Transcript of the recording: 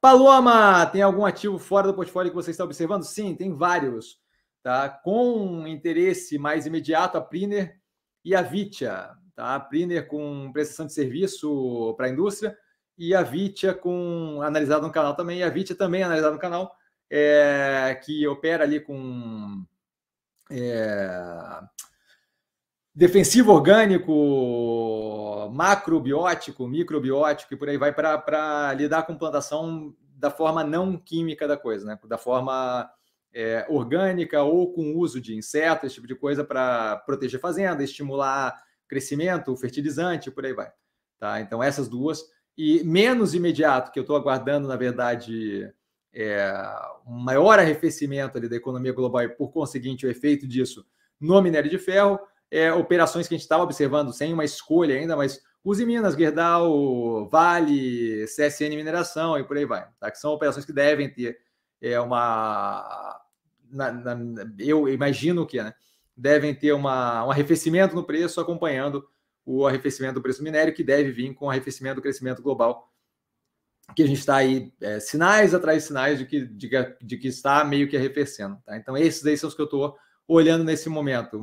Paloma, tem algum ativo fora do portfólio que você está observando? Sim, tem vários. Tá? Com interesse mais imediato, a Priner e a Vitia. Tá? A Priner com prestação de serviço para a indústria e a Vitia com analisado no canal também. E a Vitia também analisada analisado no canal, é, que opera ali com é, defensivo orgânico, macrobiótico, microbiótico e por aí vai para lidar com plantação da forma não química da coisa, né? da forma é, orgânica ou com uso de insetos, esse tipo de coisa para proteger a fazenda, estimular crescimento, fertilizante, por aí vai. Tá? Então, essas duas. E menos imediato, que eu estou aguardando, na verdade, é, um maior arrefecimento ali da economia global e, por conseguinte, o efeito disso no minério de ferro, é, operações que a gente estava observando sem uma escolha ainda, mas Use Minas, Gerdau, Vale, CSN Mineração e por aí vai. Tá? Que são operações que devem ter é, uma. Na, na, eu imagino que né? devem ter uma, um arrefecimento no preço, acompanhando o arrefecimento do preço minério, que deve vir com o arrefecimento do crescimento global. Que a gente está aí, é, sinais atrás sinais de que, de, de que está meio que arrefecendo. Tá? Então, esses aí são os que eu estou olhando nesse momento.